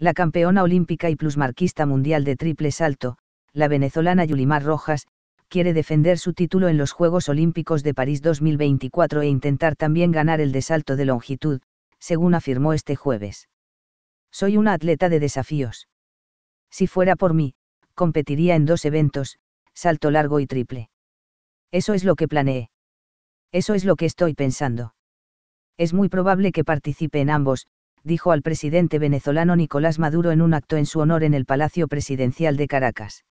la campeona olímpica y plusmarquista mundial de triple salto, la venezolana Yulimar Rojas, quiere defender su título en los Juegos Olímpicos de París 2024 e intentar también ganar el de salto de longitud, según afirmó este jueves. Soy una atleta de desafíos. Si fuera por mí, competiría en dos eventos, salto largo y triple. Eso es lo que planeé. Eso es lo que estoy pensando. Es muy probable que participe en ambos, dijo al presidente venezolano Nicolás Maduro en un acto en su honor en el Palacio Presidencial de Caracas.